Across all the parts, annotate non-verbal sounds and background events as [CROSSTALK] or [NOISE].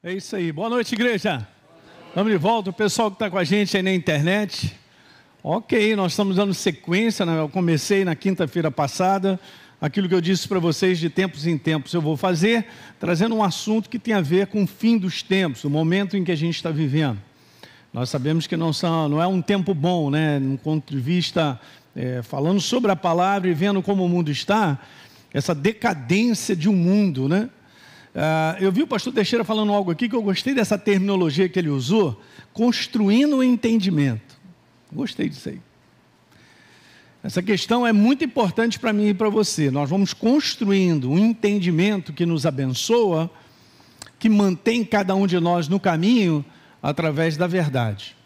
É isso aí. Boa noite, igreja. Estamos de volta, o pessoal que está com a gente aí na internet. Ok, nós estamos dando sequência. Né? Eu comecei na quinta-feira passada. Aquilo que eu disse para vocês de tempos em tempos, eu vou fazer, trazendo um assunto que tem a ver com o fim dos tempos, o momento em que a gente está vivendo. Nós sabemos que não, são, não é um tempo bom, né? No ponto de vista, é, falando sobre a palavra e vendo como o mundo está, essa decadência de um mundo, né? Uh, eu vi o pastor Teixeira falando algo aqui que eu gostei dessa terminologia que ele usou, construindo o entendimento. Gostei disso aí. Essa questão é muito importante para mim e para você. Nós vamos construindo um entendimento que nos abençoa, que mantém cada um de nós no caminho através da verdade.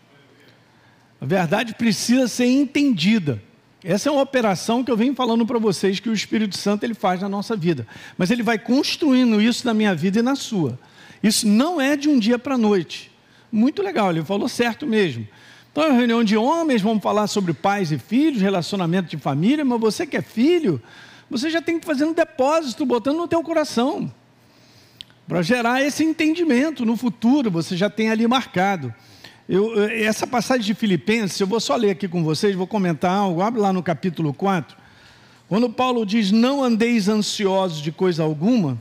A verdade precisa ser entendida. Essa é uma operação que eu venho falando para vocês que o Espírito Santo ele faz na nossa vida, mas ele vai construindo isso na minha vida e na sua. Isso não é de um dia para a noite. Muito legal, ele falou certo mesmo. Então é uma reunião de homens, vamos falar sobre pais e filhos, relacionamento de família, mas você que é filho, você já tem que fazer um depósito, botando no teu coração, para gerar esse entendimento no futuro, você já tem ali marcado. Eu, eh, essa passagem de Filipenses, eu vou só ler aqui com vocês, vou comentar algo. Abre lá no capítulo 4. Quando Paulo diz: Não andeis ansiosos de coisa alguma,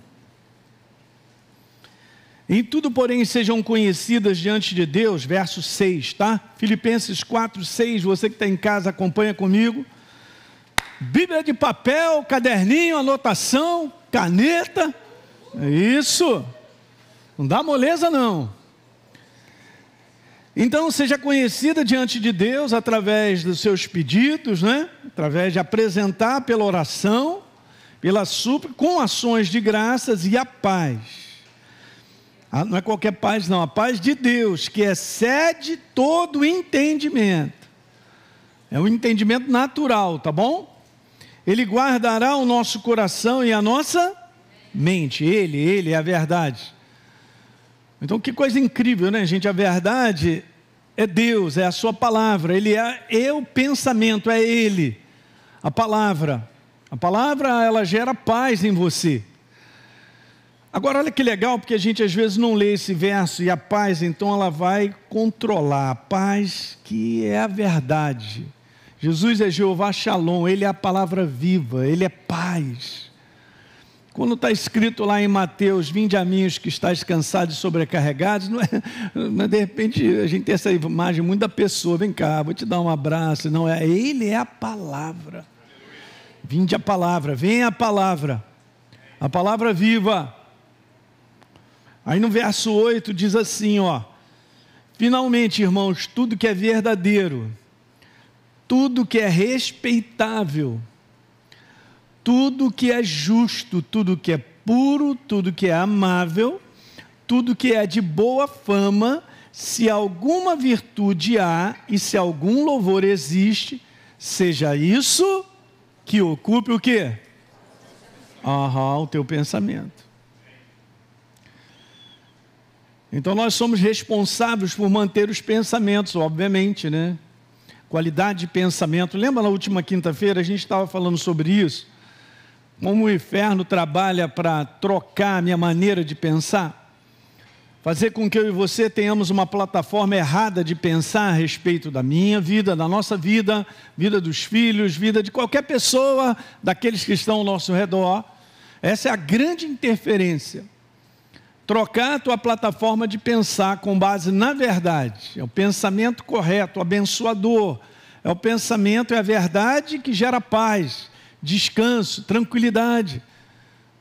em tudo, porém, sejam conhecidas diante de Deus, verso 6, tá? Filipenses 4, 6. Você que está em casa, acompanha comigo. Bíblia de papel, caderninho, anotação, caneta. É isso. Não dá moleza, não. Então, seja conhecida diante de Deus através dos seus pedidos, né? através de apresentar pela oração, pela súplica, com ações de graças e a paz. Ah, não é qualquer paz, não, a paz de Deus, que excede todo entendimento. É um entendimento natural, tá bom? Ele guardará o nosso coração e a nossa mente. Ele, ele é a verdade. Então, que coisa incrível, né, gente? A verdade é Deus, é a Sua palavra, Ele é, eu, é o pensamento, é Ele, a palavra. A palavra, ela gera paz em você. Agora, olha que legal, porque a gente às vezes não lê esse verso, e a paz, então, ela vai controlar, a paz que é a verdade. Jesus é Jeová Shalom, Ele é a palavra viva, Ele é paz. Quando está escrito lá em Mateus, vinde a mim os que estáis cansados e sobrecarregados, não é, [LAUGHS] não é, de repente a gente tem essa imagem muito da pessoa, vem cá, vou te dar um abraço, não é, ele é a palavra, vinde a palavra, vem a palavra, a palavra viva, aí no verso 8 diz assim ó, finalmente irmãos, tudo que é verdadeiro, tudo que é respeitável, tudo que é justo, tudo que é puro, tudo que é amável, tudo que é de boa fama, se alguma virtude há e se algum louvor existe, seja isso que ocupe o quê? Aham, o teu pensamento. Então nós somos responsáveis por manter os pensamentos, obviamente, né? Qualidade de pensamento. Lembra na última quinta-feira a gente estava falando sobre isso? como o inferno trabalha para trocar a minha maneira de pensar, fazer com que eu e você tenhamos uma plataforma errada de pensar a respeito da minha vida, da nossa vida, vida dos filhos, vida de qualquer pessoa, daqueles que estão ao nosso redor. Essa é a grande interferência. Trocar a tua plataforma de pensar com base na verdade, é o pensamento correto, abençoador, é o pensamento, é a verdade que gera paz descanso, tranquilidade.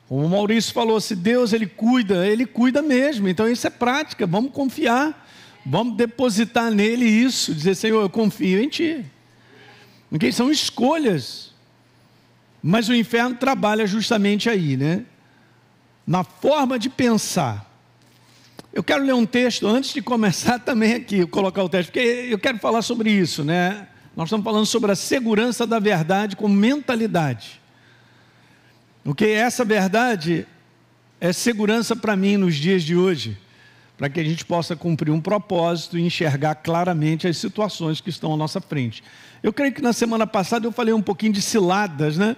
O Maurício falou: se Deus ele cuida, ele cuida mesmo. Então isso é prática, vamos confiar, vamos depositar nele isso, dizer: Senhor, eu confio em ti. Porque são escolhas. Mas o inferno trabalha justamente aí, né? Na forma de pensar. Eu quero ler um texto antes de começar [LAUGHS] também aqui, colocar o texto, porque eu quero falar sobre isso, né? Nós estamos falando sobre a segurança da verdade com mentalidade. Porque é essa verdade é segurança para mim nos dias de hoje, para que a gente possa cumprir um propósito e enxergar claramente as situações que estão à nossa frente. Eu creio que na semana passada eu falei um pouquinho de ciladas, né?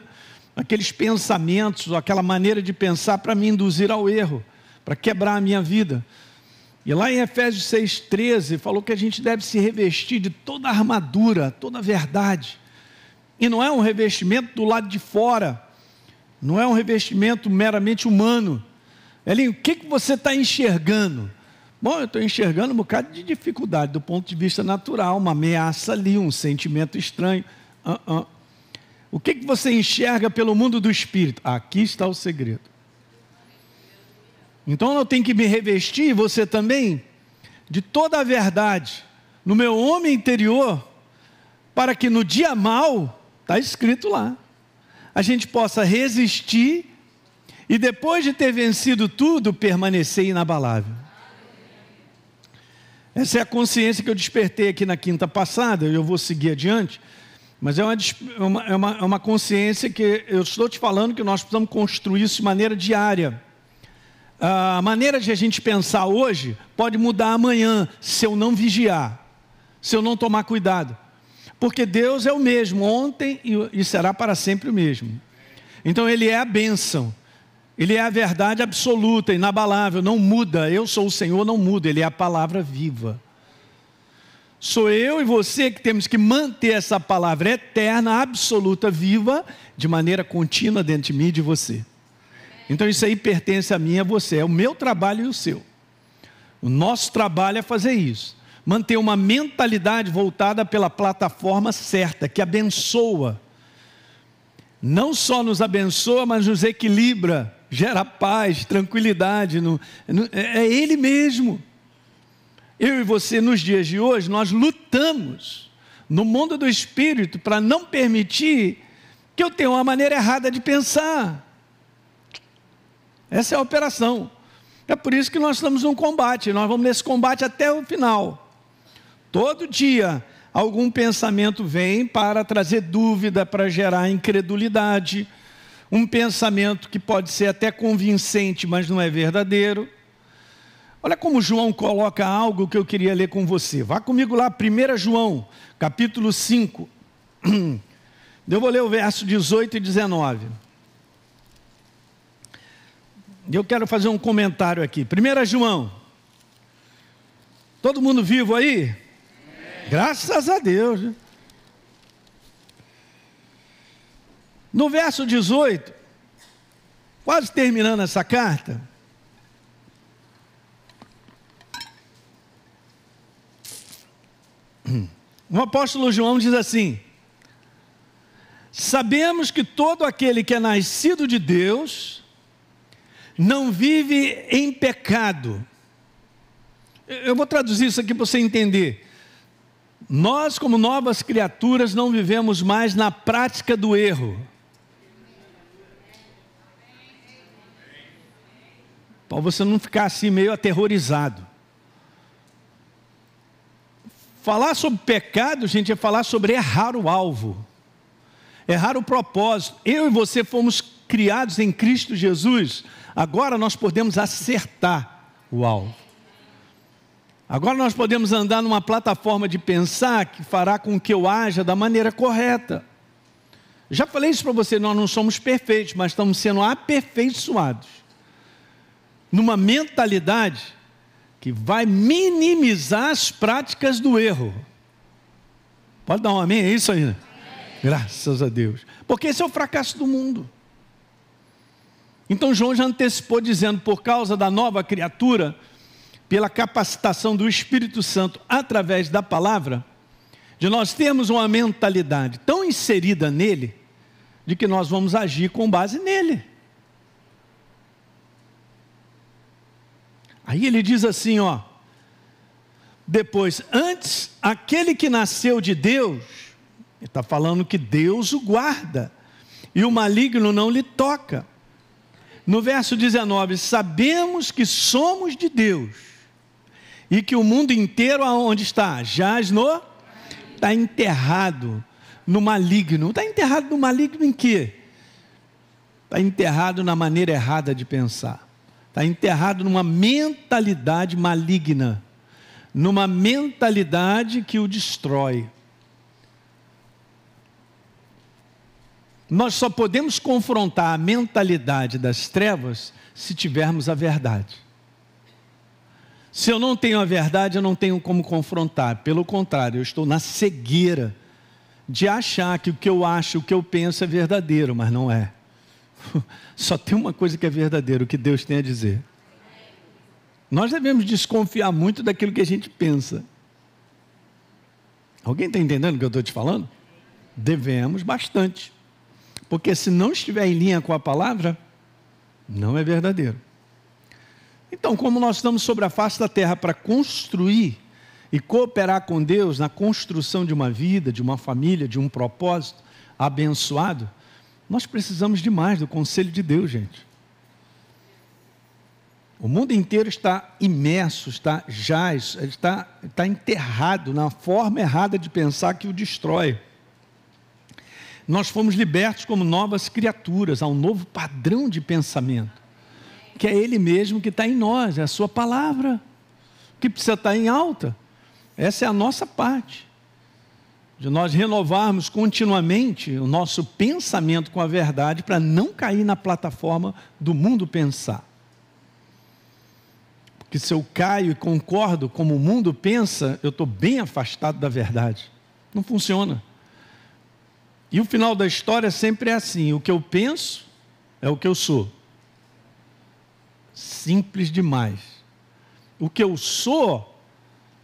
Aqueles pensamentos, aquela maneira de pensar para me induzir ao erro, para quebrar a minha vida. E lá em Efésios 6,13, falou que a gente deve se revestir de toda a armadura, toda a verdade. E não é um revestimento do lado de fora, não é um revestimento meramente humano. Elinho, o que, que você está enxergando? Bom, eu estou enxergando um bocado de dificuldade do ponto de vista natural, uma ameaça ali, um sentimento estranho. Uh -uh. O que, que você enxerga pelo mundo do espírito? Aqui está o segredo. Então eu tenho que me revestir, você também, de toda a verdade no meu homem interior, para que no dia mal, está escrito lá, a gente possa resistir e depois de ter vencido tudo, permanecer inabalável. Essa é a consciência que eu despertei aqui na quinta passada, e eu vou seguir adiante, mas é, é uma, é, uma, é uma consciência que eu estou te falando que nós precisamos construir isso de maneira diária. A maneira de a gente pensar hoje pode mudar amanhã, se eu não vigiar, se eu não tomar cuidado. Porque Deus é o mesmo, ontem e será para sempre o mesmo. Então Ele é a bênção, Ele é a verdade absoluta, inabalável, não muda. Eu sou o Senhor, não muda, Ele é a palavra viva. Sou eu e você que temos que manter essa palavra eterna, absoluta, viva, de maneira contínua dentro de mim e de você. Então isso aí pertence a mim e a você, é o meu trabalho e o seu. O nosso trabalho é fazer isso. Manter uma mentalidade voltada pela plataforma certa, que abençoa. Não só nos abençoa, mas nos equilibra, gera paz, tranquilidade. No, no, é, é Ele mesmo. Eu e você, nos dias de hoje, nós lutamos no mundo do espírito para não permitir que eu tenha uma maneira errada de pensar essa é a operação. É por isso que nós estamos num combate, nós vamos nesse combate até o final. Todo dia, algum pensamento vem para trazer dúvida, para gerar incredulidade. Um pensamento que pode ser até convincente, mas não é verdadeiro. Olha como João coloca algo que eu queria ler com você. Vá comigo lá, 1 João, capítulo 5. [CLEARS THROAT] Eu vou ler o verso 18 e 19 eu quero fazer um comentário aqui. 1 João. Todo mundo vivo aí? Amém. Graças a Deus. No verso 18, quase terminando essa carta, [CLEARS THROAT] o apóstolo João diz assim: Sabemos que todo aquele que é nascido de Deus, não vive em pecado. Eu vou traduzir isso aqui para você entender. Nós, como novas criaturas, não vivemos mais na prática do erro. Para você não ficar assim meio aterrorizado. Falar sobre pecado, gente, é falar sobre errar o alvo, errar o propósito. Eu e você fomos criados em Cristo Jesus Agora nós podemos acertar o alvo. Agora nós podemos andar numa plataforma de pensar que fará com que eu haja da maneira correta. Já falei isso para você, nós não somos perfeitos, mas estamos sendo aperfeiçoados numa mentalidade que vai minimizar as práticas do erro. Pode dar um amém? É isso aí? Né? Graças a Deus. Porque esse é o fracasso do mundo. Então João já antecipou dizendo: por causa da nova criatura, pela capacitação do Espírito Santo através da palavra, de nós termos uma mentalidade tão inserida nele, de que nós vamos agir com base nele. Aí ele diz assim, ó. Depois, antes, aquele que nasceu de Deus, ele está falando que Deus o guarda, e o maligno não lhe toca. No verso 19, sabemos que somos de Deus e que o mundo inteiro aonde está? Jaz no está enterrado no maligno. Está enterrado no maligno em quê? Está enterrado na maneira errada de pensar. Está enterrado numa mentalidade maligna, numa mentalidade que o destrói. Nós só podemos confrontar a mentalidade das trevas se tivermos a verdade. Se eu não tenho a verdade, eu não tenho como confrontar. Pelo contrário, eu estou na cegueira de achar que o que eu acho, o que eu penso é verdadeiro, mas não é. [LAUGHS] Só tem uma coisa que é verdadeira, o que Deus tem a dizer. Nós devemos desconfiar muito daquilo que a gente pensa. Alguém está entendendo o que eu estou te falando? Devemos bastante. Porque se não estiver em linha com a palavra, não é verdadeiro. Então, como nós estamos sobre a face da terra para construir e cooperar com Deus na construção de uma vida, de uma família, de um propósito abençoado, nós precisamos demais do conselho de Deus, gente. O mundo inteiro está imerso, está jaz, está, está enterrado na forma errada de pensar que o destrói. Nós fomos libertos como novas criaturas, a um novo padrão de pensamento, que é Ele mesmo que está em nós, é a Sua palavra, que precisa estar em alta. Essa é a nossa parte, de nós renovarmos continuamente o nosso pensamento com a verdade, para não cair na plataforma do mundo pensar porque se eu caio e concordo como o mundo pensa, eu estou bem afastado da verdade. Não funciona. E o final da história sempre é assim: o que eu penso é o que eu sou. Simples demais. O que eu sou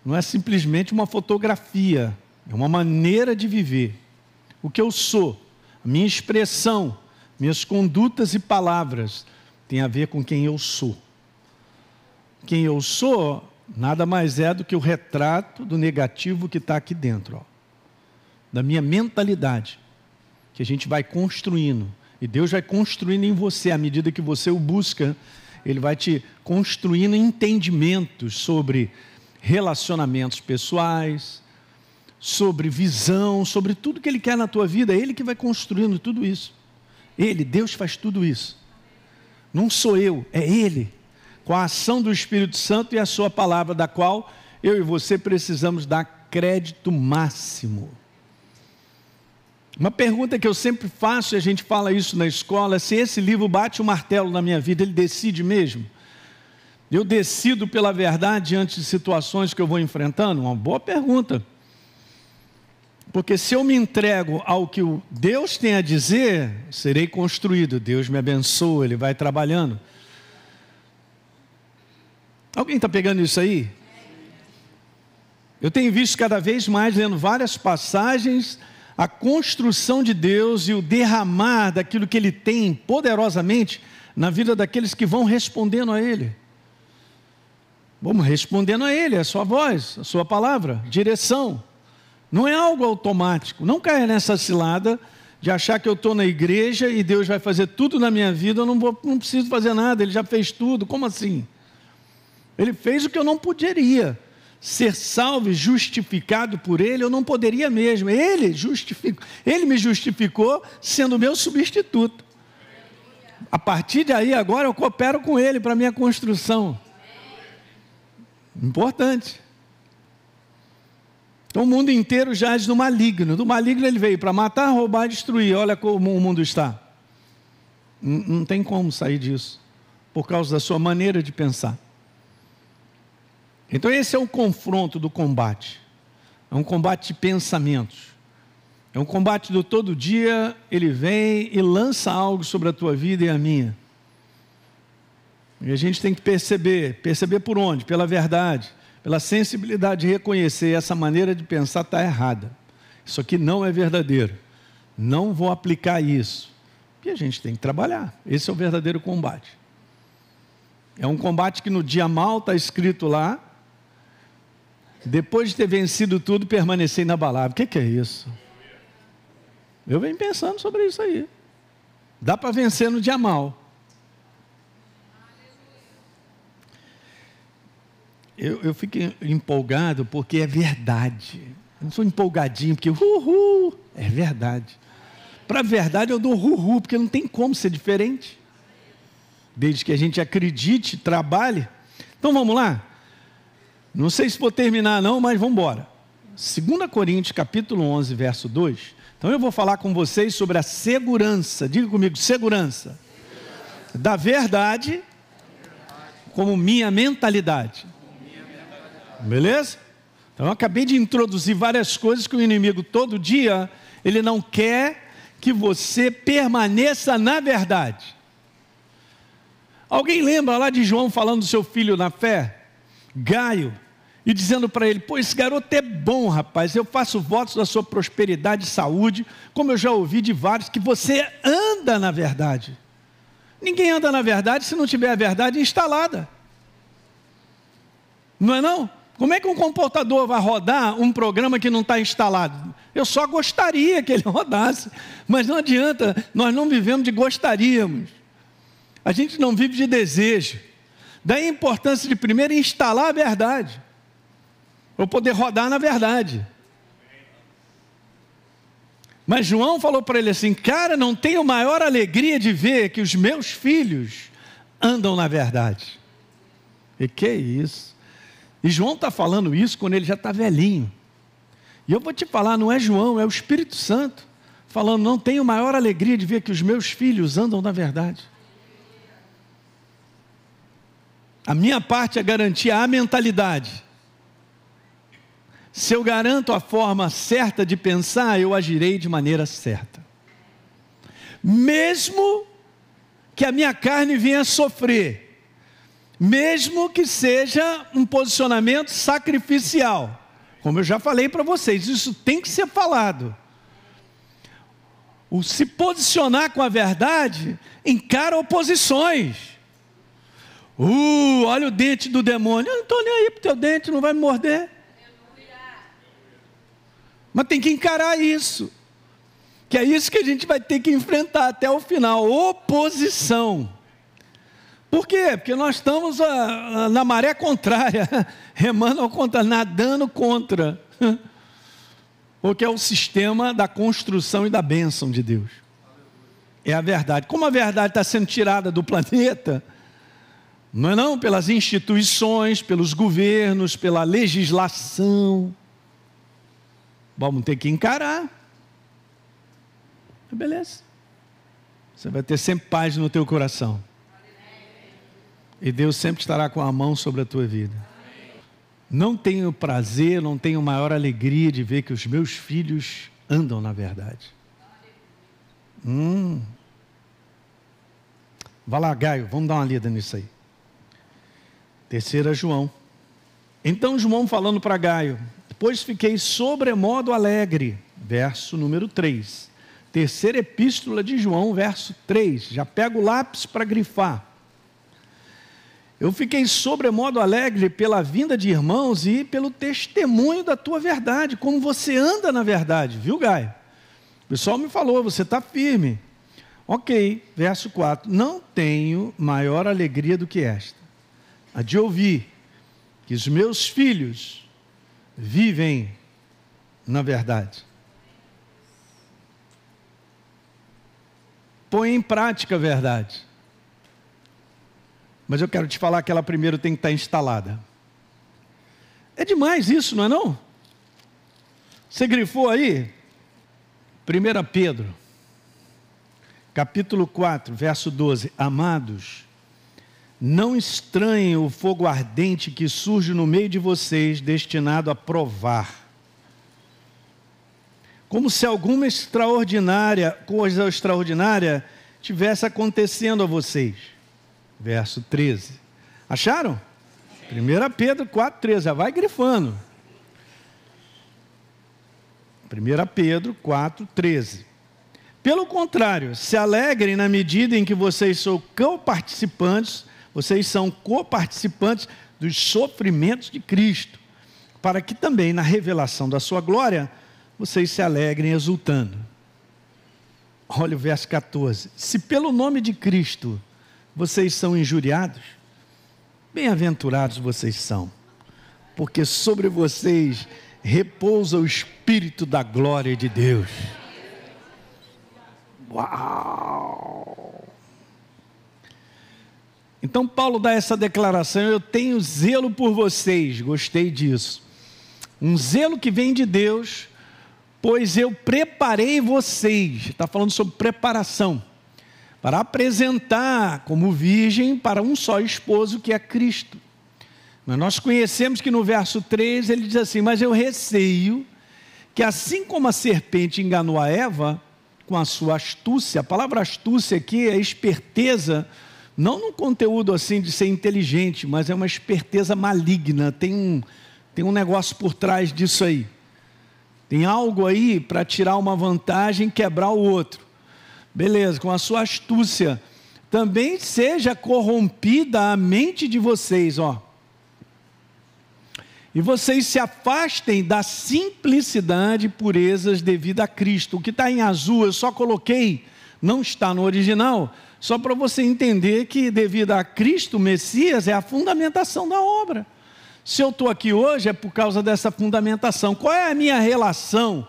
não é simplesmente uma fotografia, é uma maneira de viver. O que eu sou, minha expressão, minhas condutas e palavras tem a ver com quem eu sou. Quem eu sou nada mais é do que o retrato do negativo que está aqui dentro, ó, da minha mentalidade que a gente vai construindo. E Deus vai construindo em você, à medida que você o busca, Ele vai te construindo entendimentos sobre relacionamentos pessoais, sobre visão, sobre tudo que Ele quer na tua vida. É Ele que vai construindo tudo isso. Ele, Deus faz tudo isso. Não sou eu, é Ele, com a ação do Espírito Santo e a Sua palavra, da qual eu e você precisamos dar crédito máximo. Uma pergunta que eu sempre faço, e a gente fala isso na escola, se esse livro bate o martelo na minha vida, ele decide mesmo? Eu decido pela verdade diante de situações que eu vou enfrentando? Uma boa pergunta. Porque se eu me entrego ao que o Deus tem a dizer, serei construído. Deus me abençoa, Ele vai trabalhando. Alguém está pegando isso aí? Eu tenho visto cada vez mais, lendo várias passagens a construção de Deus e o derramar daquilo que Ele tem poderosamente na vida daqueles que vão respondendo a Ele. Vamos respondendo a Ele, a sua voz, a sua palavra, direção. Não é algo automático. Não caia nessa cilada de achar que eu estou na igreja e Deus vai fazer tudo na minha vida, eu não, vou, não preciso fazer nada, Ele já fez tudo. Como assim? Ele fez o que eu não poderia ser salvo e justificado por Ele, eu não poderia mesmo. Ele, justificou, ele me justificou sendo meu substituto. A partir daí, agora eu coopero com Ele para minha construção. Importante. Então, o mundo inteiro já é do maligno. Do maligno ele veio para matar, roubar destruir. Olha como o mundo está. Não tem como sair disso, por causa da sua maneira de pensar. Então, esse é o confronto do combate. É um combate de pensamentos. É um combate do todo dia, ele vem e lança algo sobre a tua vida e a minha. E a gente tem que perceber, perceber por onde? Pela verdade, pela sensibilidade de reconhecer essa maneira de pensar está errada. Isso aqui não é verdadeiro. Não vou aplicar isso. E a gente tem que trabalhar. Esse é o verdadeiro combate. É um combate que no dia mal está escrito lá, depois de ter vencido tudo, permanecer inabalável. O que, que é isso? Eu venho pensando sobre isso aí. Dá para vencer no dia mal. Eu, eu fico empolgado porque é verdade. Eu não sou empolgadinho porque uhul, é verdade. Para a verdade eu dou uhul, porque não tem como ser diferente. Desde que a gente acredite, trabalhe. Então vamos lá. Não sei se vou terminar não, mas vamos embora. 2 Coríntios capítulo 11, verso 2. Então eu vou falar com vocês sobre a segurança. Diga comigo, segurança. Da verdade como minha mentalidade. Beleza? Então eu acabei de introduzir várias coisas que o inimigo todo dia ele não quer que você permaneça na verdade. Alguém lembra lá de João falando do seu filho na fé? Gaio, e dizendo para ele: Pô, esse garoto é bom, rapaz, eu faço votos da sua prosperidade e saúde, como eu já ouvi de vários, que você anda na verdade. Ninguém anda na verdade se não tiver a verdade instalada. Não é não? Como é que um computador vai rodar um programa que não está instalado? Eu só gostaria que ele [LAUGHS] rodasse, mas não adianta, nós não vivemos de gostaríamos. A gente não vive de desejo. Daí a importância de primeiro instalar a verdade. Para poder rodar na verdade. Mas João falou para ele assim: Cara, não tenho maior alegria de ver que os meus filhos andam na verdade. E que isso? E João está falando isso quando ele já está velhinho. E eu vou te falar: não é João, é o Espírito Santo falando: Não tenho maior alegria de ver que os meus filhos andam na verdade. A minha parte é garantir a mentalidade se eu garanto a forma certa de pensar, eu agirei de maneira certa. Mesmo que a minha carne venha sofrer, mesmo que seja um posicionamento sacrificial, como eu já falei para vocês, isso tem que ser falado. O se posicionar com a verdade encara oposições. Uh, olha o dente do demônio. Eu não estou nem aí para o teu dente, não vai me morder. Mas tem que encarar isso. Que é isso que a gente vai ter que enfrentar até o final oposição. Por quê? Porque nós estamos a, ah, a, ah, na maré contrária, [LAUGHS] remando ao contrário, nadando contra. [LAUGHS] O que é o sistema da construção e da bênção de Deus. É a verdade. Como a verdade está sendo tirada do planeta, não é não? Pelas instituições, pelos governos, pela legislação. Vamos ter que encarar. Beleza. Você vai ter sempre paz no teu coração. E Deus sempre estará com a mão sobre a tua vida. Não tenho prazer, não tenho maior alegria de ver que os meus filhos andam na verdade. Hum. Vai lá, Gaio, vamos dar uma lida nisso aí. Terceira, João. Então, João falando para Gaio, pois fiquei sobremodo alegre. Verso número 3. Terceira epístola de João, verso 3. Já pego o lápis para grifar. Eu fiquei sobremodo alegre pela vinda de irmãos e pelo testemunho da tua verdade, como você anda na verdade, viu, Gaio? O pessoal me falou, você está firme. Ok, verso 4. Não tenho maior alegria do que esta, a de ouvir que os meus filhos vivem na verdade. Põe em prática a verdade. Mas eu quero te falar que ela primeiro tem que estar instalada. É demais isso, não é não? Você grifou aí? 1 Pedro, capítulo 4, verso 12. Amados, não estranhem o fogo ardente que surge no meio de vocês, destinado a provar. Como se alguma extraordinária, coisa extraordinária tivesse acontecendo a vocês. Verso 13. Acharam? 1 Pedro 4, 13. Já vai grifando. 1 Pedro 4, 13. Pelo contrário, se alegrem na medida em que vocês são co-participantes vocês são coparticipantes dos sofrimentos de Cristo, para que também na revelação da sua glória vocês se alegrem exultando. Olha o verso 14. Se pelo nome de Cristo vocês são injuriados, bem-aventurados vocês são, porque sobre vocês repousa o Espírito da glória de Deus. Uau! Então, Paulo dá essa declaração: Eu tenho zelo por vocês, gostei disso. Um zelo que vem de Deus, pois eu preparei vocês. Está falando sobre preparação para apresentar como virgem para um só esposo que é Cristo. Mas nós conhecemos que no verso 3 ele diz assim: Mas eu receio que assim como a serpente enganou a Eva com a sua astúcia, a palavra astúcia aqui é esperteza não num conteúdo assim de ser inteligente, mas é uma esperteza maligna. Tem um, tem um negócio por trás disso aí. Tem algo aí para tirar uma vantagem, quebrar o outro. Beleza, com a sua astúcia, também seja corrompida a mente de vocês, ó. E vocês se afastem da simplicidade e purezas devido a Cristo. O que está em azul, eu só coloquei, não está no original, só para você entender que, devido a Cristo, Messias é a fundamentação da obra. Se eu estou aqui hoje é por causa dessa fundamentação. Qual é a minha relação?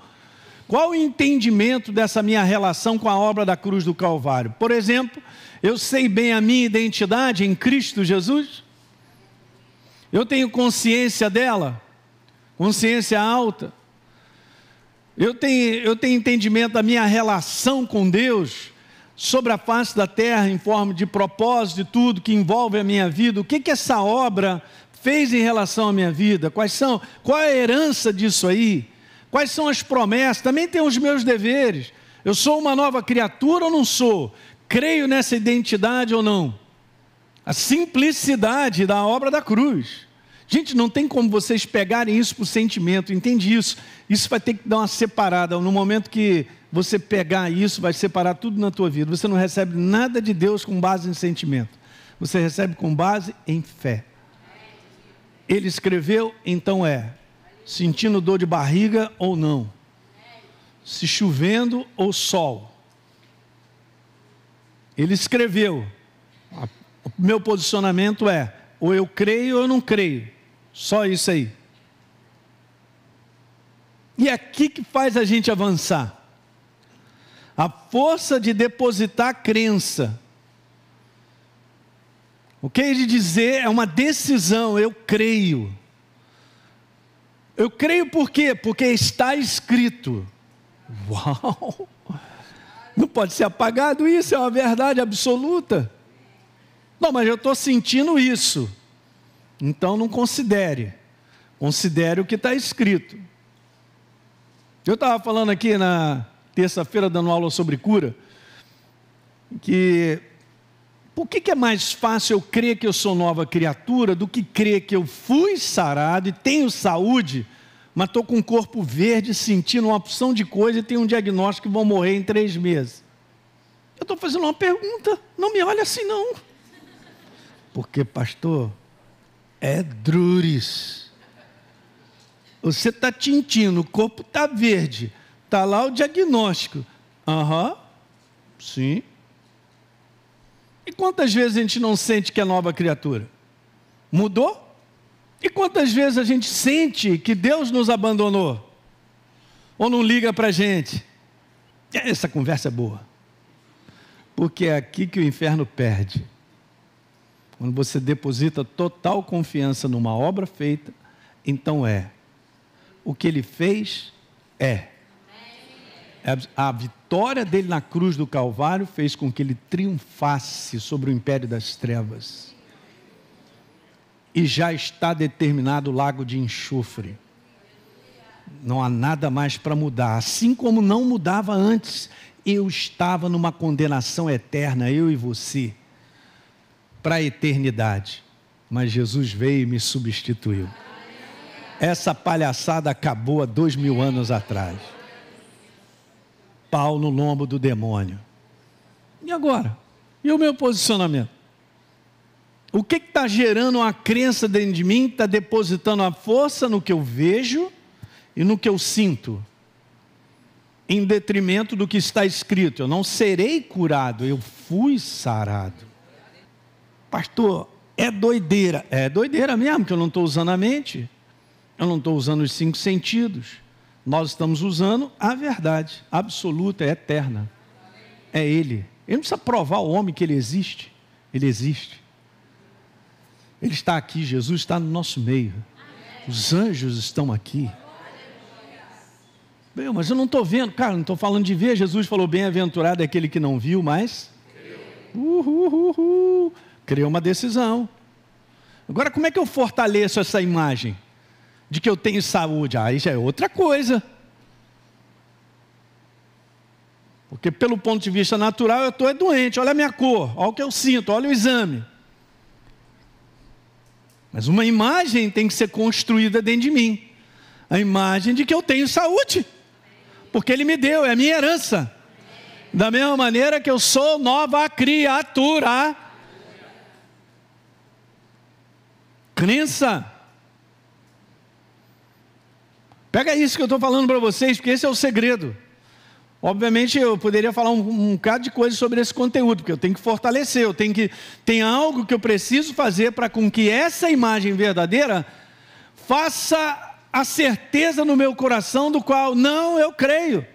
Qual o entendimento dessa minha relação com a obra da cruz do Calvário? Por exemplo, eu sei bem a minha identidade em Cristo Jesus? Eu tenho consciência dela? Consciência alta? Eu tenho, eu tenho entendimento da minha relação com Deus? sobre a face da terra em forma de propósito e tudo que envolve a minha vida, o que, que essa obra fez em relação à minha vida, quais são, qual é a herança disso aí, quais são as promessas, também tem os meus deveres, eu sou uma nova criatura ou não sou, creio nessa identidade ou não, a simplicidade da obra da cruz, Gente, não tem como vocês pegarem isso para o sentimento, entende isso? Isso vai ter que dar uma separada. No momento que você pegar isso, vai separar tudo na tua vida. Você não recebe nada de Deus com base em sentimento. Você recebe com base em fé. Ele escreveu, então é. Sentindo dor de barriga ou não. Se chovendo ou sol. Ele escreveu. O meu posicionamento é: ou eu creio ou eu não creio. Só isso aí. E é aqui que faz a gente avançar. A força de depositar a crença. O que ele é dizer é uma decisão, eu creio. Eu creio por quê? Porque está escrito. Uau! Não pode ser apagado isso, é uma verdade absoluta. Não, mas eu estou sentindo isso. Então não considere. Considere o que está escrito. Eu estava falando aqui na terça-feira, dando aula sobre cura, que por que, que, é mais fácil eu crer que eu sou nova criatura do que crer que eu fui sarado e tenho saúde, mas estou com o um corpo verde, sentindo uma opção de coisa e tenho um diagnóstico que vou morrer em três meses? Eu estou fazendo uma pergunta, não me olhe assim não. Porque, pastor, é Druris. Você está tintindo, o corpo está verde. Está lá o diagnóstico. Aham, uhum, sim. E quantas vezes a gente não sente que é nova criatura? Mudou? E quantas vezes a gente sente que Deus nos abandonou? Ou não liga para a gente? Essa conversa é boa. Porque é aqui que o inferno perde. Quando você deposita total confiança numa obra feita, então é. O que ele fez é. é a vitória dele na cruz do Calvário fez com que ele triunfasse sobre o império das trevas. E já está determinado o lago de enxofre. Não há nada mais para mudar. Assim como não mudava antes, eu estava numa condenação eterna, eu e você para a eternidade. Mas Jesus veio e me substituiu. Essa palhaçada acabou há dois mil anos atrás. Pau no lombo do demônio. E agora? E o meu posicionamento? O que está gerando uma crença dentro de mim, está depositando a força no que eu vejo e no que eu sinto, em detrimento do que está escrito? Eu não serei curado, eu fui sarado. Pastor, é doideira. É doideira mesmo, que eu não estou usando a mente, eu não estou usando os cinco sentidos. Nós estamos usando a verdade absoluta, é eterna. É Ele. Ele não precisa provar ao homem que Ele existe. Ele existe. Ele está aqui, Jesus está no nosso meio. Os anjos estão aqui. Meu, mas eu não estou vendo, cara, não estou falando de ver. Jesus falou: bem-aventurado é aquele que não viu, mas. Uhul, uhul. Criou uma decisão. Agora, como é que eu fortaleço essa imagem de que eu tenho saúde? aí ah, já é outra coisa. Porque, pelo ponto de vista natural, eu estou é doente. Olha a minha cor, olha o que eu sinto, olha o exame. Mas uma imagem tem que ser construída dentro de mim a imagem de que eu tenho saúde, porque Ele me deu, é a minha herança. Da mesma maneira que eu sou nova criatura crença. Pega isso que eu estou falando para vocês, porque esse é o segredo. Obviamente eu poderia falar um, um, bocado de coisa sobre esse conteúdo, porque eu tenho que fortalecer, eu tenho que. Tem algo que eu preciso fazer para com que essa imagem verdadeira faça a certeza no meu coração do qual não eu creio.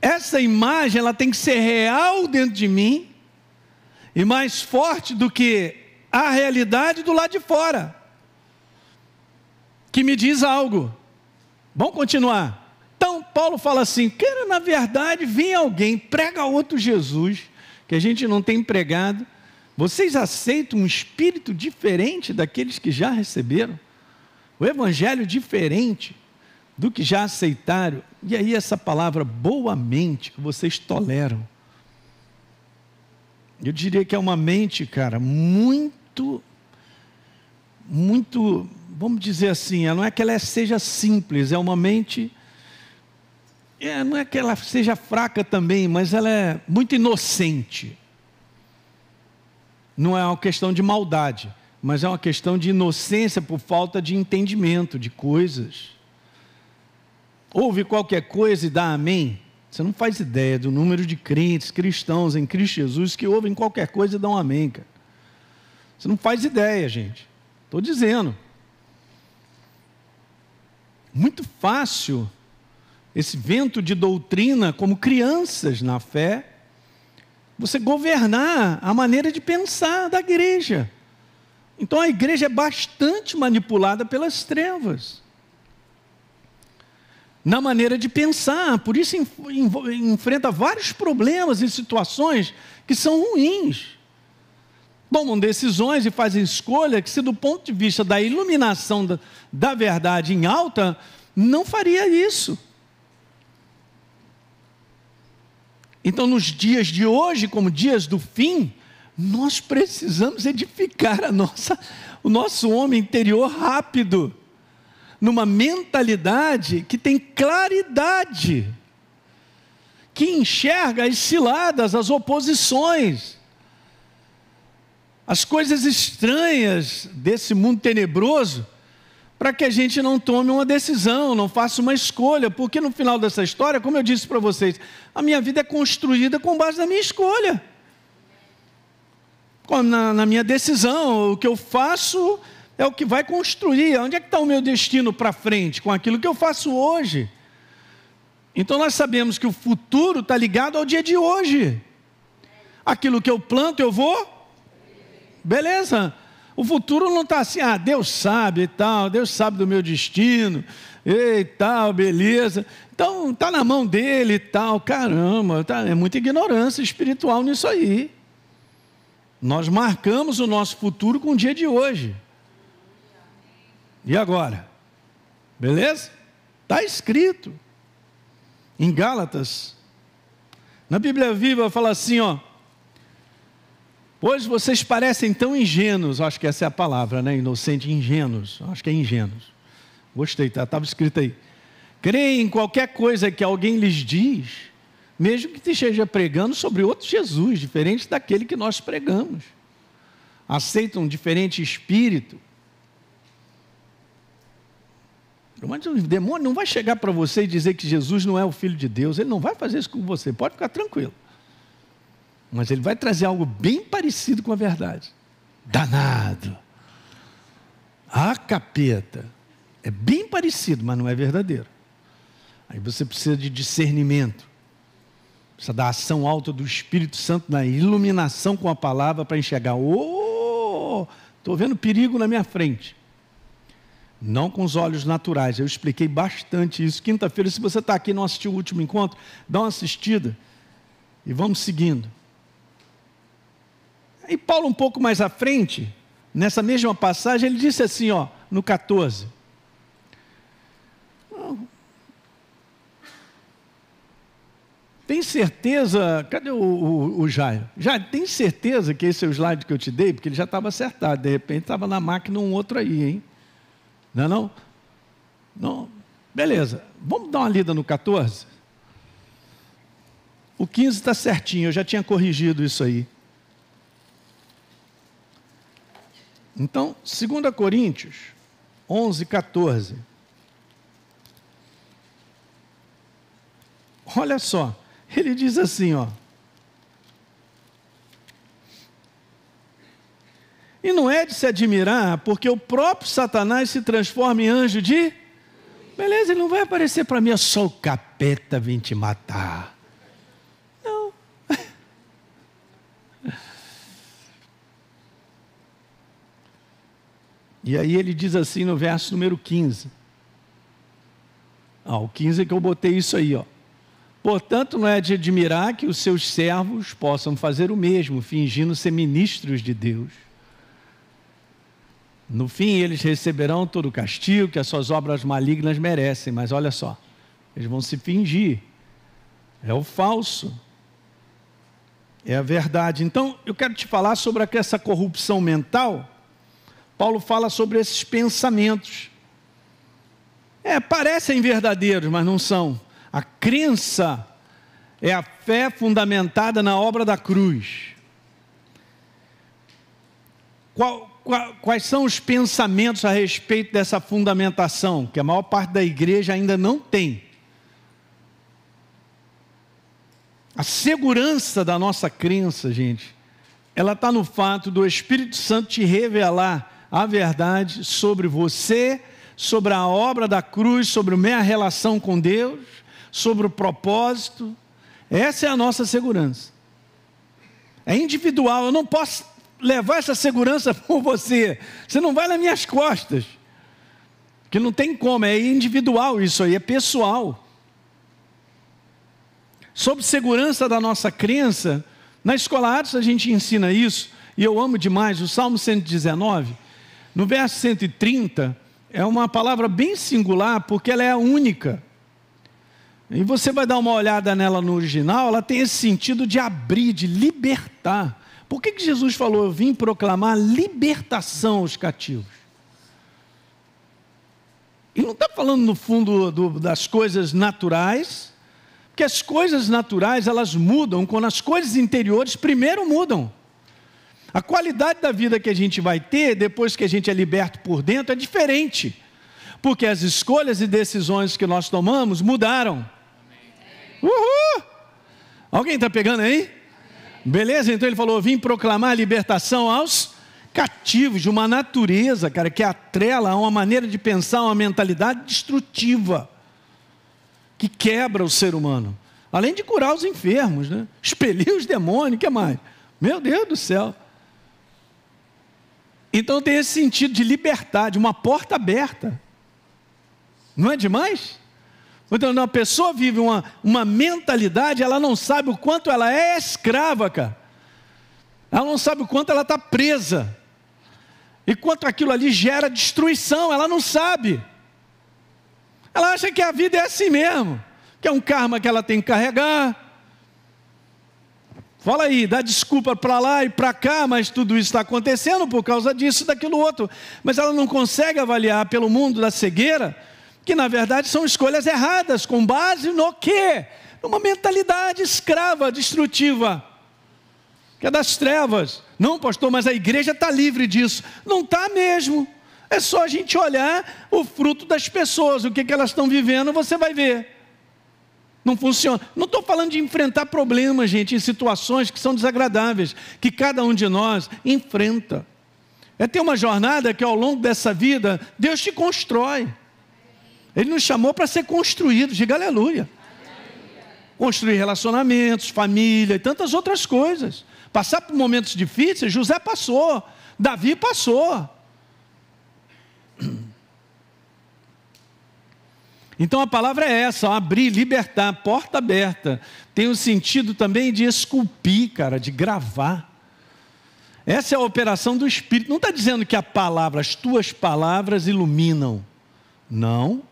Essa imagem ela tem que ser real dentro de mim e mais forte do que a realidade do lado de fora, que me diz algo. Vamos continuar. Então, Paulo fala assim: cara, na verdade, vem alguém, prega outro Jesus, que a gente não tem pregado. Vocês aceitam um espírito diferente daqueles que já receberam? O evangelho diferente do que já aceitaram. E aí, essa palavra boa que vocês toleram. Eu diria que é uma mente, cara, muito muito, muito, vamos dizer assim, não é que ela é, seja simples, é uma mente. É, não é que ela seja fraca também, mas ela é muito inocente. Não é uma questão de maldade, mas é uma questão de inocência por falta de entendimento de coisas. Ouve qualquer coisa e dá amém. Você não faz ideia do número de crentes, cristãos em Cristo Jesus que ouvem qualquer coisa e dão amém, cara. Você não faz ideia, gente. Estou dizendo. Muito fácil esse vento de doutrina, como crianças na fé, você governar a maneira de pensar da igreja. Então a igreja é bastante manipulada pelas trevas. Na maneira de pensar, por isso enfrenta vários problemas e situações que são ruins tomam decisões e fazem escolha que, se do ponto de vista da iluminação da, da verdade em alta, não faria isso. Então, nos dias de hoje, como dias do fim, nós precisamos edificar a nossa, o nosso homem interior rápido, numa mentalidade que tem claridade, que enxerga as ciladas, as oposições, as coisas estranhas desse mundo tenebroso, para que a gente não tome uma decisão, não faça uma escolha, porque no final dessa história, como eu disse para vocês, a minha vida é construída com base na minha escolha, na, na minha decisão, o que eu faço é o que vai construir, onde é que está o meu destino para frente com aquilo que eu faço hoje. Então nós sabemos que o futuro está ligado ao dia de hoje. Aquilo que eu planto, eu vou Beleza. O futuro não está assim, ah, Deus sabe e tal, Deus sabe do meu destino, e tal, beleza. Então, está na mão dele e tal. Caramba, tá, é muita ignorância espiritual nisso aí. Nós marcamos o nosso futuro com o dia de hoje. E agora? Beleza? Está escrito. Em Gálatas. Na Bíblia Viva fala assim, ó. Hoje vocês parecem tão ingênuos, acho que essa é a palavra, né? Inocente, ingênuos, acho que é ingênuos. Gostei, tá? Estava escrito aí. Creem em qualquer coisa que alguém lhes diz, mesmo que esteja pregando sobre outro Jesus, diferente daquele que nós pregamos. Aceitam um diferente espírito. O demônio não vai chegar para você e dizer que Jesus não é o Filho de Deus, ele não vai fazer isso com você, pode ficar tranquilo mas ele vai trazer algo bem parecido com a verdade. Danado. Ah, capeta. É bem parecido, mas não é verdadeiro. Aí você precisa de discernimento. Precisa da ação alta do Espírito Santo na iluminação com a palavra para enxergar. Oh, estou vendo perigo na minha frente. Não com os olhos naturais. Eu expliquei bastante isso. Quinta-feira, se você está aqui e não assistiu o último encontro, dá uma assistida e vamos seguindo. Aí Paulo um pouco mais à frente, nessa mesma passagem, ele disse assim, ó, no 14. Tem certeza, cadê o, o, o Jairo? já tem certeza que esse é o slide que eu te dei? Porque ele já estava acertado, de repente estava na máquina um outro aí, hein? Não é não? Não? Beleza, vamos dar uma lida no 14? O 15 está certinho, eu já tinha corrigido isso aí. Então, 2 Coríntios 11, 14. Olha só, ele diz assim, ó. E não é de se admirar, porque o próprio Satanás se transforma em anjo de. Beleza, ele não vai aparecer para mim, eu sou o capeta, vim te matar. E aí ele diz assim no verso número 15. Ah, o 15 é que eu botei isso aí, ó. Portanto, não é de admirar que os seus servos possam fazer o mesmo, fingindo ser ministros de Deus. No fim, eles receberão todo o castigo que as suas obras malignas merecem, mas olha só, eles vão se fingir. É o falso. É a verdade. Então, eu quero te falar sobre essa corrupção mental Paulo fala sobre esses pensamentos. É, parecem verdadeiros, mas não são. A crença é a fé fundamentada na obra da cruz. Qual, qual, quais são os pensamentos a respeito dessa fundamentação, que a maior parte da igreja ainda não tem? A segurança da nossa crença, gente, ela está no fato do Espírito Santo te revelar a verdade sobre você, sobre a obra da cruz, sobre a minha relação com Deus, sobre o propósito. Essa é a nossa segurança. É individual, eu não posso levar essa segurança [LAUGHS] por você. Você não vai nas minhas costas. Que não tem como, é individual isso aí, é pessoal. Sobre segurança da nossa crença, na escola Atos a gente ensina isso, e eu amo demais, o Salmo 119, no verso 130, é uma palavra bem singular, porque ela é a única. E você vai dar uma olhada nela no original, ela tem esse sentido de abrir, de libertar. Por que, que Jesus falou, eu vim proclamar libertação aos cativos? Ele não está falando no fundo do, das coisas naturais, porque as coisas naturais elas mudam, quando as coisas interiores primeiro mudam. A qualidade da vida que a gente vai ter depois que a gente é liberto por dentro é diferente, porque as escolhas e decisões que nós tomamos mudaram. Uhul! Alguém está pegando aí? Beleza? Então ele falou: vim proclamar a libertação aos cativos de uma natureza, cara, que atrela a uma maneira de pensar, uma mentalidade destrutiva, que quebra o ser humano. Além de curar os enfermos, né? expelir os demônios, que mais? Meu Deus do céu. Então tem esse sentido de liberdade, uma porta aberta. Não é demais? Quando então, uma pessoa vive uma, uma mentalidade, ela não sabe o quanto ela é escrava, cara. Ela não sabe o quanto ela está presa. E quanto aquilo ali gera destruição, ela não sabe. Ela acha que a vida é assim mesmo, que é um karma que ela tem que carregar, Fala aí, dá desculpa para lá e para cá, mas tudo isso está acontecendo por causa disso, daquilo outro. Mas ela não consegue avaliar pelo mundo da cegueira, que na verdade são escolhas erradas, com base no quê? Numa mentalidade escrava, destrutiva, que é das trevas. Não, pastor, mas a igreja está livre disso. Não está mesmo. É só a gente olhar o fruto das pessoas, o que, que elas estão vivendo, você vai ver não funciona. Não estou falando de enfrentar problemas, gente, em situações que são desagradáveis, que cada um de nós enfrenta. É ter uma jornada que ao longo dessa vida, Deus te constrói. Ele nos chamou para ser construído, diga aleluia. Construir relacionamentos, família e tantas outras coisas. Passar por momentos difíceis, José passou, Davi passou. Então a palavra é essa, ó, abrir, libertar, porta aberta. Tem o sentido também de esculpir, cara, de gravar. Essa é a operação do Espírito. Não está dizendo que a palavra, as tuas palavras iluminam. Não.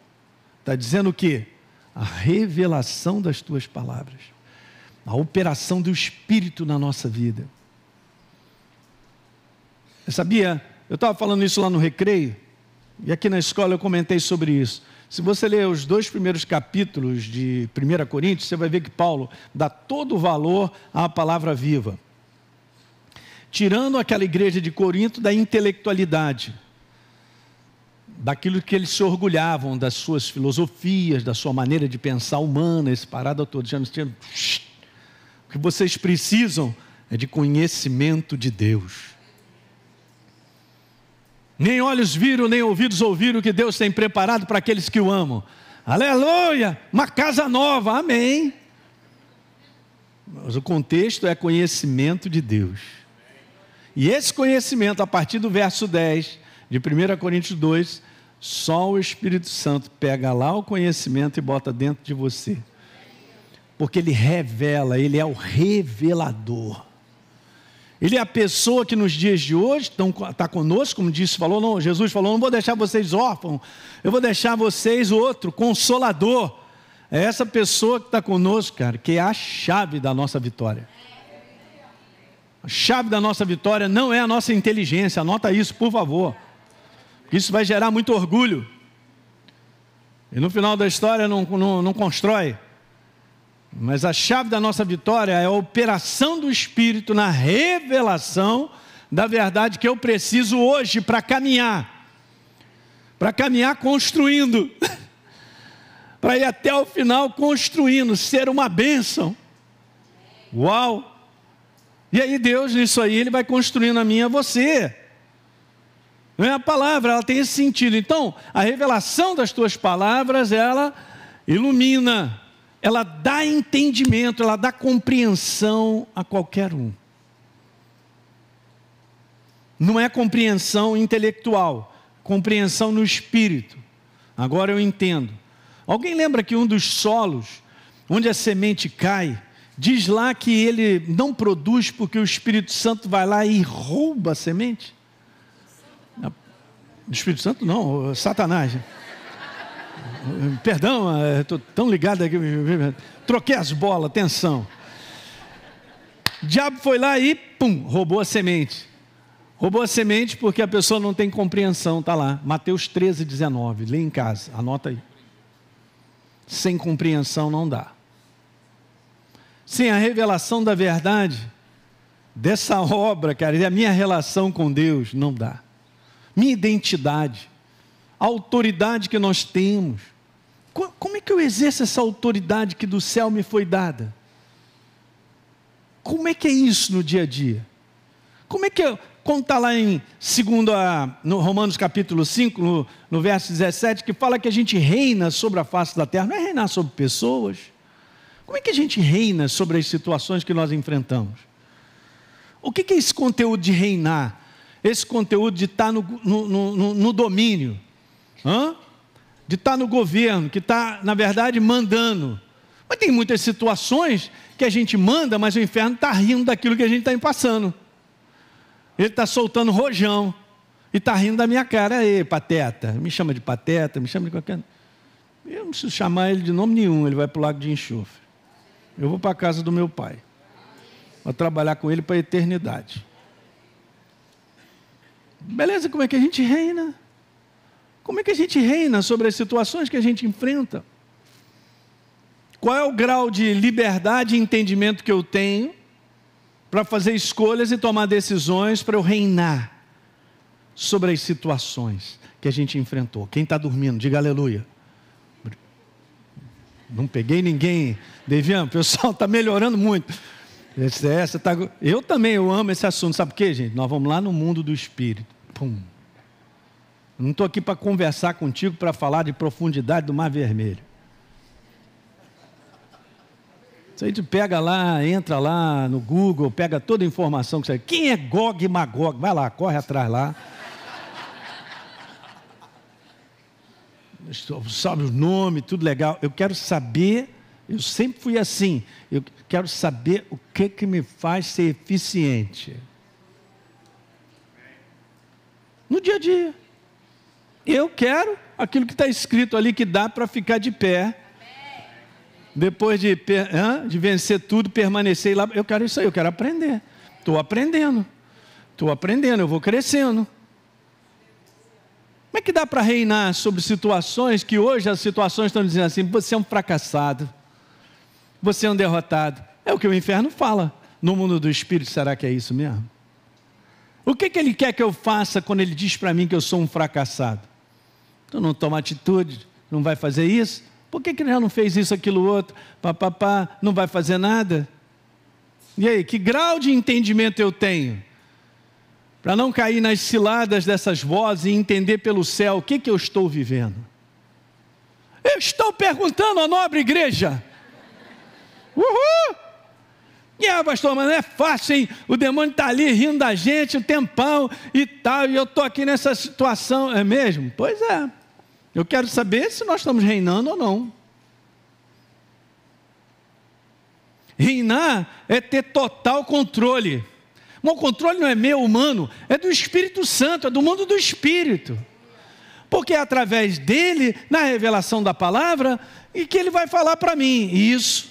Está dizendo o quê? A revelação das tuas palavras. A operação do Espírito na nossa vida. Eu sabia? Eu estava falando isso lá no recreio. E aqui na escola eu comentei sobre isso se você ler os dois primeiros capítulos de 1 Coríntios, você vai ver que Paulo dá todo o valor à palavra viva. Tirando aquela igreja de Corinto da intelectualidade, daquilo que eles se orgulhavam, das suas filosofias, da sua maneira de pensar humana, esse parada todo. Já não tinha... O que vocês precisam é de conhecimento de Deus. Nem olhos viram, nem ouvidos ouviram o que Deus tem preparado para aqueles que o amam. Aleluia! Uma casa nova, amém. Mas o contexto é conhecimento de Deus. E esse conhecimento, a partir do verso 10 de 1 Coríntios 2, só o Espírito Santo pega lá o conhecimento e bota dentro de você. Porque ele revela, ele é o revelador. Ele é a pessoa que nos dias de hoje está conosco, como disse, falou, não, Jesus falou: não vou deixar vocês órfãos, eu vou deixar vocês outro, consolador. É essa pessoa que está conosco, cara, que é a chave da nossa vitória. A chave da nossa vitória não é a nossa inteligência, anota isso, por favor. Isso vai gerar muito orgulho. E no final da história não, não, não constrói, mas a chave da nossa vitória é a operação do Espírito na revelação da verdade que eu preciso hoje para caminhar, para caminhar construindo, [LAUGHS] para ir até o final construindo, ser uma bênção. Uau! E aí Deus, nisso aí, Ele vai construindo a minha você. Não é a palavra, ela tem esse sentido. Então, a revelação das tuas palavras, ela ilumina ela dá entendimento, ela dá compreensão a qualquer um. Não é compreensão intelectual, compreensão no espírito. Agora eu entendo. Alguém lembra que um dos solos onde a semente cai, diz lá que ele não produz porque o Espírito Santo vai lá e rouba a semente? O Espírito Santo não, Satanás. Perdão, estou eh, tão ligado aqui. Troquei as bolas, atenção. diabo foi lá e, pum, roubou a semente. Roubou a semente porque a pessoa não tem compreensão, está lá. Mateus 13, 19. Lê em casa, anota aí. Sem compreensão não dá. Sem a revelação da verdade, dessa obra, cara, e a minha relação com Deus, não dá. Minha identidade, a autoridade que nós temos, como é que eu exerço essa autoridade que do céu me foi dada? Como é que é isso no dia a dia? Como é que eu, como está lá em segundo a, no Romanos capítulo 5, no, no verso 17, que fala que a gente reina sobre a face da terra, não é reinar sobre pessoas. Como é que a gente reina sobre as situações que nós enfrentamos? O que, que é esse conteúdo de reinar? Esse conteúdo de estar tá no, no, no, no domínio? Hã? de estar tá no governo, que está, na verdade, mandando. Mas tem muitas situações que a gente manda, mas o inferno está rindo daquilo que a gente está passando. Ele está soltando rojão e está rindo da minha cara. Ei, pateta, me chama de pateta, me chama de qualquer. Eu não preciso chamar ele de nome nenhum, ele vai para o lago de enxofre. Eu vou para a casa do meu pai. Vou trabalhar com ele para a eternidade. Beleza, como é que a gente reina? Como é que a gente reina sobre as situações que a gente enfrenta? Qual é o grau de liberdade e entendimento que eu tenho para fazer escolhas e tomar decisões para eu reinar sobre as situações que a gente enfrentou? Quem está dormindo, diga aleluia. Não peguei ninguém. Devian, o pessoal está melhorando muito. Essa, essa tá... Eu também eu amo esse assunto. Sabe por quê, gente? Nós vamos lá no mundo do espírito. Pum. Não estou aqui para conversar contigo para falar de profundidade do Mar Vermelho. Se a pega lá, entra lá no Google, pega toda a informação que você. Quem é Gog e Magog? Vai lá, corre atrás lá. Sabe os nomes, tudo legal. Eu quero saber, eu sempre fui assim, eu quero saber o que que me faz ser eficiente. No dia a dia. Eu quero aquilo que está escrito ali que dá para ficar de pé. Depois de, de vencer tudo, permanecer lá. Eu quero isso aí, eu quero aprender. Estou aprendendo. Estou aprendendo, eu vou crescendo. Como é que dá para reinar sobre situações que hoje as situações estão dizendo assim: você é um fracassado, você é um derrotado? É o que o inferno fala. No mundo do espírito, será que é isso mesmo? O que, que ele quer que eu faça quando ele diz para mim que eu sou um fracassado? tu não toma atitude, não vai fazer isso? Por que, que ele já não fez isso, aquilo, outro? Papapá, não vai fazer nada? E aí, que grau de entendimento eu tenho? Para não cair nas ciladas dessas vozes e entender pelo céu o que, que eu estou vivendo. Eu estou perguntando à nobre igreja. Uhul! E é, pastor, mas não é fácil, hein? O demônio está ali rindo da gente o um tempão e tal, e eu estou aqui nessa situação, é mesmo? Pois é. Eu quero saber se nós estamos reinando ou não. Reinar é ter total controle. Mas o controle não é meu humano, é do Espírito Santo, é do mundo do Espírito. Porque é através dele, na revelação da palavra, e que ele vai falar para mim: isso,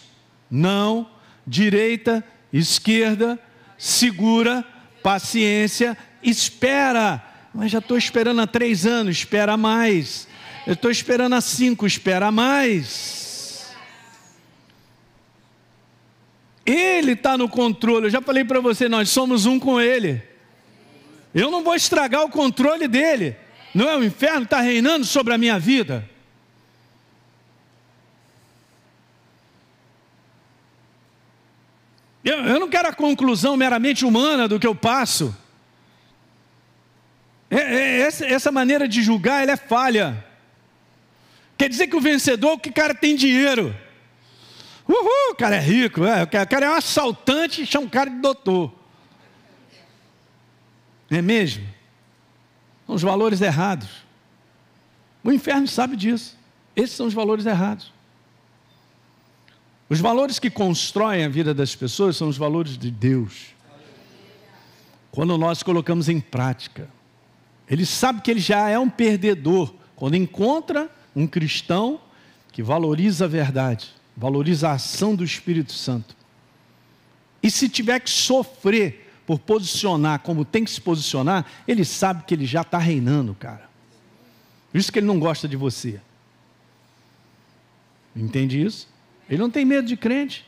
não, direita, esquerda, segura, paciência, espera. Mas já estou esperando há três anos, espera mais. Eu estou esperando a cinco, espera mais. Ele está no controle. Eu já falei para você, nós somos um com Ele. Eu não vou estragar o controle dele. Não é o inferno que está reinando sobre a minha vida. Eu, eu, não quero a conclusão meramente humana do que eu passo. É, é, essa, essa, maneira de julgar ela é falha. Quer dizer que o vencedor, que cara tem dinheiro. Uhul, o cara é rico. É, o cara é um assaltante e chama o cara de doutor. Não é mesmo? São os valores errados. O inferno sabe disso. Esses são os valores errados. Os valores que constroem a vida das pessoas são os valores de Deus. Quando nós colocamos em prática, ele sabe que ele já é um perdedor quando encontra um cristão que valoriza a verdade, valoriza a ação do Espírito Santo. E se tiver que sofrer por posicionar como tem que se posicionar, ele sabe que ele já está reinando, cara. Por isso que ele não gosta de você. Entende isso? Ele não tem medo de crente.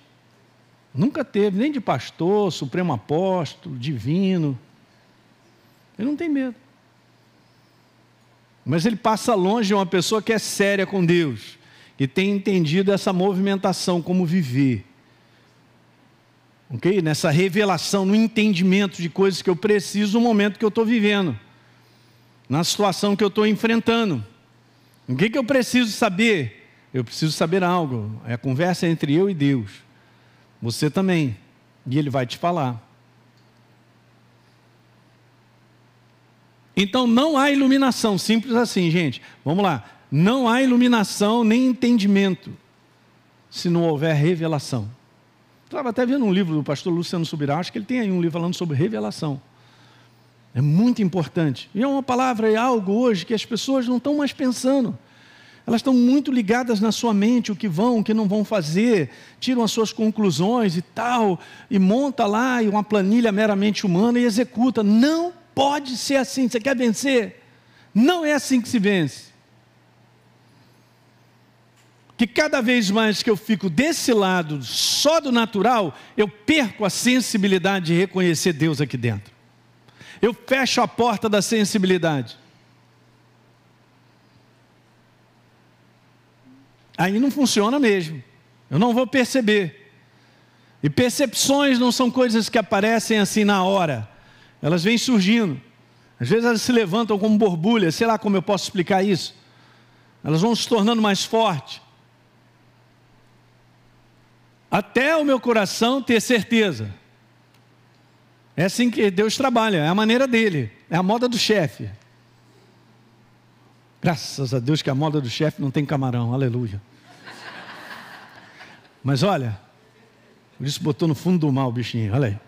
Nunca teve, nem de pastor, supremo apóstolo, divino. Ele não tem medo. Mas ele passa longe de uma pessoa que é séria com Deus, que tem entendido essa movimentação, como viver. Ok? Nessa revelação, no entendimento de coisas que eu preciso no momento que eu estou vivendo, na situação que eu estou enfrentando. O que, que eu preciso saber? Eu preciso saber algo. É a conversa entre eu e Deus. Você também. E Ele vai te falar. Então não há iluminação, simples assim, gente. Vamos lá. Não há iluminação nem entendimento se não houver revelação. Estava até vendo um livro do pastor Luciano Subirá, acho que ele tem aí um livro falando sobre revelação. É muito importante. E é uma palavra e é algo hoje que as pessoas não estão mais pensando. Elas estão muito ligadas na sua mente o que vão, o que não vão fazer, tiram as suas conclusões e tal, e monta lá uma planilha meramente humana e executa. Não pode ser assim. Você quer vencer? Não é assim que se vence. Que cada vez mais que eu fico desse lado, só do natural, eu perco a sensibilidade de reconhecer Deus aqui dentro. Eu fecho a porta da sensibilidade. Aí não funciona mesmo. Eu não vou perceber. E percepções não são coisas que aparecem assim na hora. Elas vêm surgindo. Às vezes elas se levantam como borbulhas, sei lá como eu posso explicar isso. Elas vão se tornando mais fortes. Até o meu coração ter certeza. É assim que Deus trabalha, é a maneira dele, é a moda do chefe. Graças a Deus que a moda do chefe não tem camarão, aleluia. Mas olha, por isso botou no fundo do mal o bichinho, olha aí.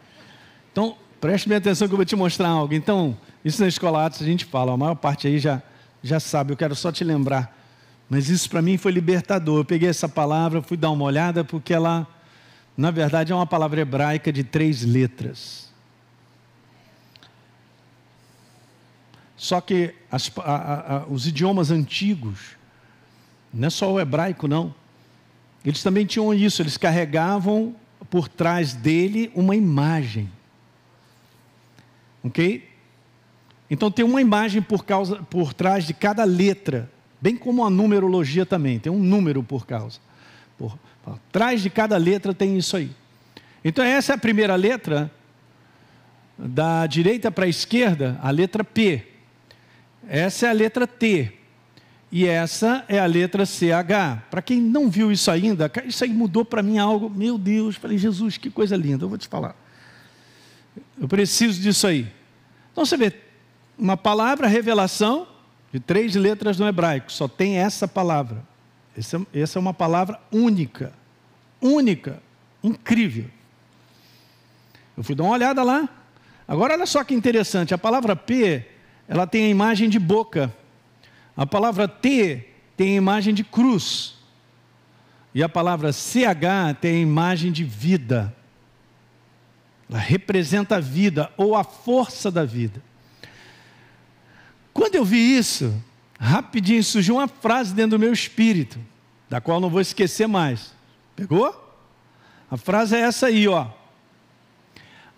Então, Preste bem atenção que eu vou te mostrar algo. Então, isso na escola Atos a gente fala, a maior parte aí já, já sabe, eu quero só te lembrar. Mas isso para mim foi libertador. Eu peguei essa palavra, fui dar uma olhada, porque ela, na verdade, é uma palavra hebraica de três letras. Só que as, a, a, os idiomas antigos, não é só o hebraico, não. Eles também tinham isso, eles carregavam por trás dele uma imagem. Ok? Então tem uma imagem por, causa, por trás de cada letra, bem como a numerologia também, tem um número por causa. Por, por trás de cada letra tem isso aí. Então essa é a primeira letra, da direita para a esquerda, a letra P. Essa é a letra T. E essa é a letra CH. Para quem não viu isso ainda, isso aí mudou para mim algo. Meu Deus, falei, Jesus, que coisa linda, eu vou te falar. Eu preciso disso aí. Então você vê, uma palavra revelação de três letras no hebraico, só tem essa palavra. É, essa, é uma palavra única. Única. Incrível. Eu fui dar uma olhada lá. Agora olha só que interessante, a palavra P, ela tem a imagem de boca. A palavra T tem a imagem de cruz. E a palavra CH tem a imagem de vida. Ela representa a vida ou a força da vida. Quando eu vi isso, rapidinho surgiu uma frase dentro do meu espírito, da qual não vou esquecer mais. Pegou? A frase é essa aí, ó.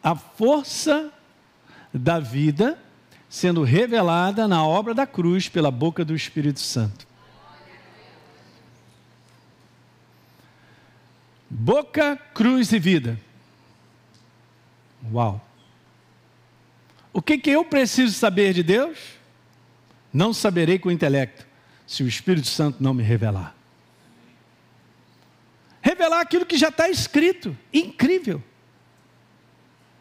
A força da vida sendo revelada na obra da cruz pela boca do Espírito Santo. Boca, cruz e vida. Uau! O que, que eu preciso saber de Deus? Não saberei com o intelecto, se o Espírito Santo não me revelar. Revelar aquilo que já está escrito, incrível.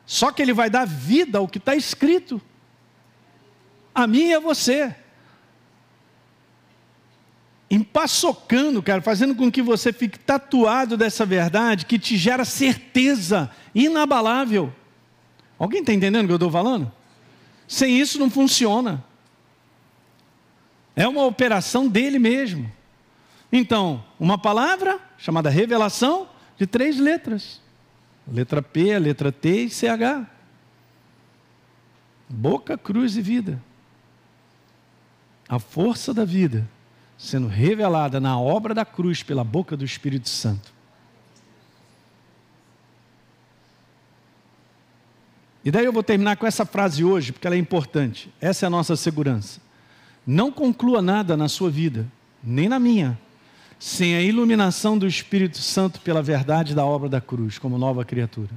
Só que ele vai dar vida ao que está escrito, a mim e a você. Empaçocando, cara, fazendo com que você fique tatuado dessa verdade que te gera certeza inabalável. Alguém está entendendo o que eu estou falando? Sem isso não funciona. É uma operação dele mesmo. Então, uma palavra chamada revelação de três letras: letra P, letra T e CH. Boca, cruz e vida. A força da vida sendo revelada na obra da cruz pela boca do Espírito Santo. E daí eu vou terminar com essa frase hoje, porque ela é importante. Essa é a nossa segurança. Não conclua nada na sua vida, nem na minha, sem a iluminação do Espírito Santo pela verdade da obra da cruz, como nova criatura.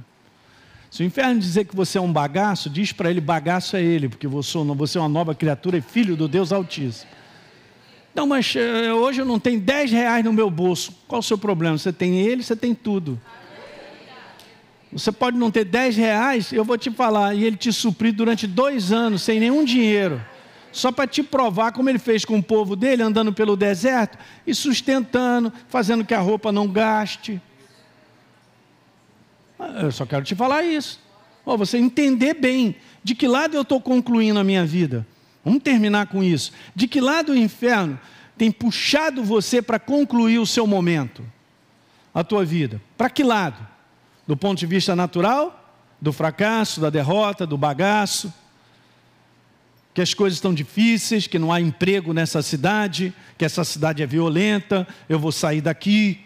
Se o inferno dizer que você é um bagaço, diz para ele: bagaço é ele, porque você é uma nova criatura e filho do Deus Altíssimo. Não, mas eh, hoje eu não tenho 10 reais no meu bolso. Qual o seu problema? Você tem ele, você tem tudo. Você pode não ter 10 reais, eu vou te falar, e ele te suprir durante dois anos sem nenhum dinheiro, só para te provar como ele fez com o povo dele, andando pelo deserto e sustentando, fazendo que a roupa não gaste. Ah, eu só quero te falar isso. Oh, você entender bem de que lado eu estou concluindo a minha vida. Vamos terminar com isso. De que lado o inferno tem puxado você para concluir o seu momento, a tua vida? Para que lado? do ponto de vista natural, do fracasso, da derrota, do bagaço, que as coisas estão difíceis, que não há emprego nessa cidade, que essa cidade é violenta, eu vou sair daqui.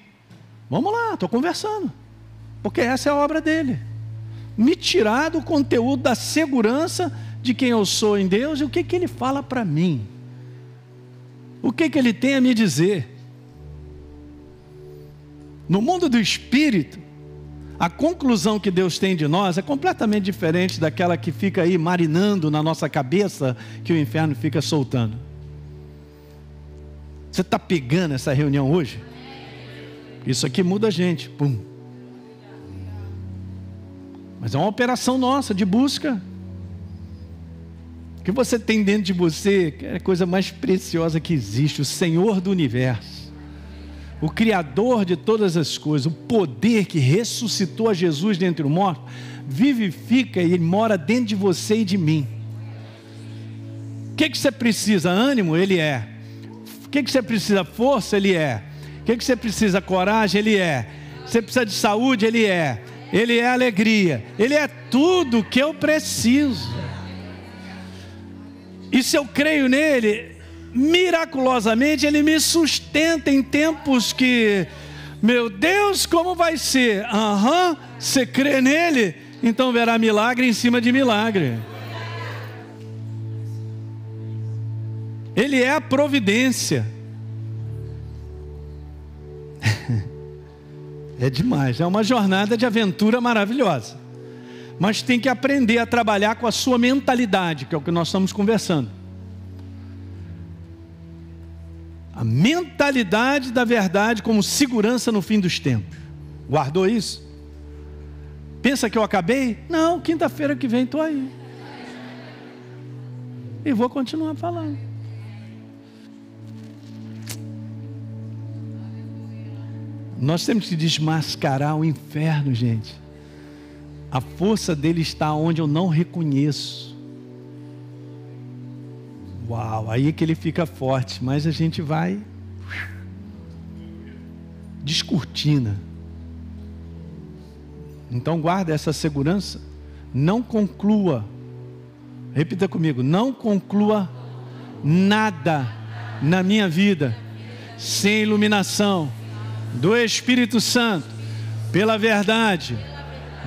Vamos lá, estou conversando, porque essa é a obra dele. Me tirar do conteúdo da segurança de quem eu sou em Deus e o que, que ele fala para mim. O que, que ele tem a me dizer? No mundo do espírito, a conclusão que Deus tem de nós é completamente diferente daquela que fica aí marinando na nossa cabeça, que o inferno fica soltando. Você está pegando essa reunião hoje? Isso aqui muda a gente. Pum. Mas é uma operação nossa de busca. O que você tem dentro de você é a coisa mais preciosa que existe, o Senhor do universo o Criador de todas as coisas, o poder que ressuscitou a Jesus dentre os mortos, vivifica e mora dentro de você e de mim. O que, é que você precisa? Ânimo? Ele é. O que, é que você precisa? Força? Ele é. O que, é que você precisa? Coragem? Ele é. Você precisa de saúde? Ele é. Ele é alegria. Ele é tudo que eu preciso. E se eu creio nele, miraculosamente ele me sustenta em tempos que, meu Deus, como vai ser? Aham, uhum, você crê nele, então verá milagre em cima de milagre. Ele é a providência. [LAUGHS] É demais, é uma jornada de aventura maravilhosa. Mas tem que aprender a trabalhar com a sua mentalidade, que é o que nós estamos conversando. a mentalidade da verdade como segurança no fim dos tempos. Guardou isso? Pensa que eu acabei? Não, quinta-feira que vem estou aí. E vou continuar falando. Nós temos que desmascarar o inferno, gente. A força dele está onde eu não reconheço. Uau, aí que ele fica forte, mas a gente vai descortina. Então guarda essa segurança, não conclua. Repita comigo, não conclua nada na minha vida sem iluminação do Espírito Santo, pela verdade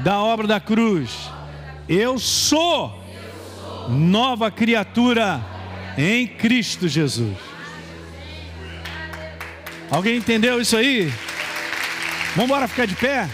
da obra da cruz. Eu sou nova criatura em Cristo Jesus. Alguém entendeu isso aí? Vamos embora ficar de pé?